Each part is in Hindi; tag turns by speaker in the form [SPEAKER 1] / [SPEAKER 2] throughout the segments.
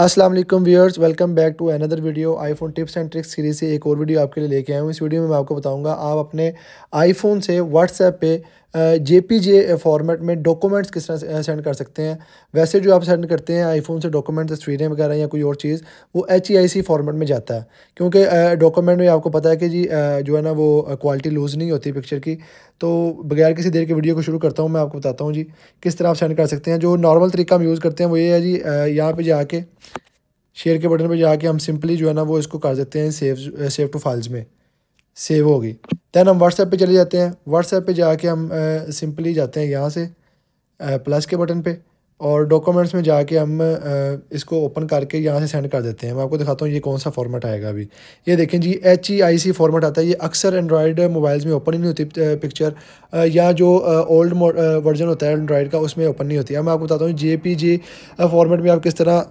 [SPEAKER 1] Aslam viewers welcome back to another video iPhone tips and tricks series से एक और वीडियो आपके लिए लेके आया हूँ इस वीडियो में मैं आपको बताऊंगा आप अपने आईफोन से व्हाट्सएप पे जे पी जे फॉर्मेट में डॉक्यूमेंट्स किस तरह सेंड कर सकते हैं वैसे जो आप सेंड करते हैं आईफोन से डॉक्यूमेंट्स तस्वीरें वगैरह या कोई और चीज़ वो एच ई आई सी फॉर्मेट में जाता है क्योंकि डॉक्यूमेंट में आपको पता है कि जी जो है ना वो क्वालिटी लूज़ नहीं होती पिक्चर की तो बगैर किसी देर के वीडियो को शुरू करता हूँ मैं आपको बताता हूँ जी किस तरह आप सेंड कर सकते हैं जो नॉर्मल तरीका हम यूज़ करते हैं वो ये है जी यहाँ पर जाके शेयर के बटन पर जाके हम सिंपली जो है ना वो इसको कर देते हैं सेव सेव टू फाइल्स में सेव होगी दैन हम व्हाट्सएप पे चले जाते हैं व्हाट्सएप पे जाके हम सिंपली जाते हैं यहाँ से प्लस के बटन पे और डॉक्यूमेंट्स में जाके हम इसको ओपन करके यहाँ से सेंड कर देते हैं मैं आपको दिखाता हूँ ये कौन सा फॉर्मेट आएगा अभी ये देखें जी एच ई आई सी फॉर्मेट आता है ये अक्सर एंड्रॉयड मोबाइल्स में ओपन ही नहीं होती पिक्चर या जो ओल्ड वर्जन होता है एंड्रॉयड का उसमें ओपन नहीं होती है मैं आपको बताता हूँ जे पी जे फॉर्मेट में आप किस तरह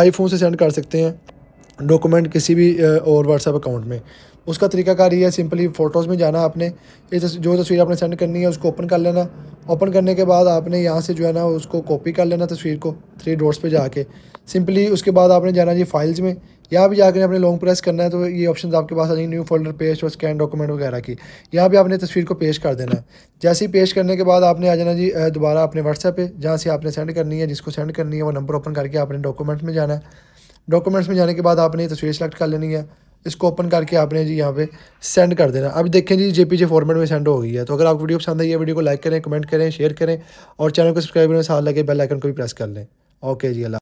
[SPEAKER 1] आईफोन से सेंड कर सकते हैं डॉक्यूमेंट किसी भी और व्हाट्सएप अकाउंट में उसका तरीकाकार ये है सिंपली फ़ोटोज़ में जाना आपने ये जो तस्वीर आपने सेंड करनी है उसको ओपन कर लेना ओपन करने के बाद आपने यहाँ से जो है ना उसको कॉपी कर लेना तस्वीर को थ्री डॉट्स पे जाके सिंपली उसके बाद आपने जाना जी फाइल्स में यहाँ भी जाकर आपने लॉन्ग प्रेस करना है तो ये ऑप्शन आपके पास आ जाएंगे न्यू फोल्डर पेस्ट और स्कैन डॉक्यूमेंट वगैरह की यहाँ भी आपने तस्वीर को पेश कर देना है जैसे ही पेश करने के बाद आपने आ जाना जी दोबारा अपने व्हाट्सएप पर जहाँ से आपने सेंड करनी है जिसको सेंड करनी है वो नंबर ओपन करके आपने डॉक्यूमेंट्स में जाना है डॉक्यूमेंट्स में जाने के बाद आपने तस्वीर सेलेक्ट कर लेनी है इसको ओपन करके आपने जी यहाँ पे सेंड कर देना अब देखें जी जेपीजे फॉर्मेट में सेंड हो गई है तो अगर आपको वीडियो पसंद आई है वीडियो को लाइक करें कमेंट करें शेयर करें और चैनल को सब्सक्राइब करने साथ लगे बेल आइकन को भी प्रेस कर लें ओके जी अल्लाह